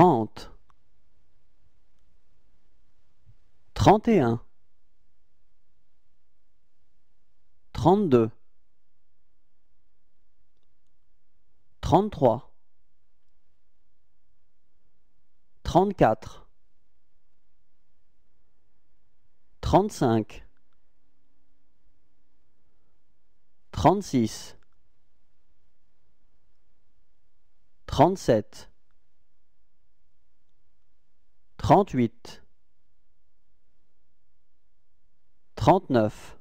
30, 31, 32, 33, 34, 35, 36, 37, trente-huit, trente-neuf.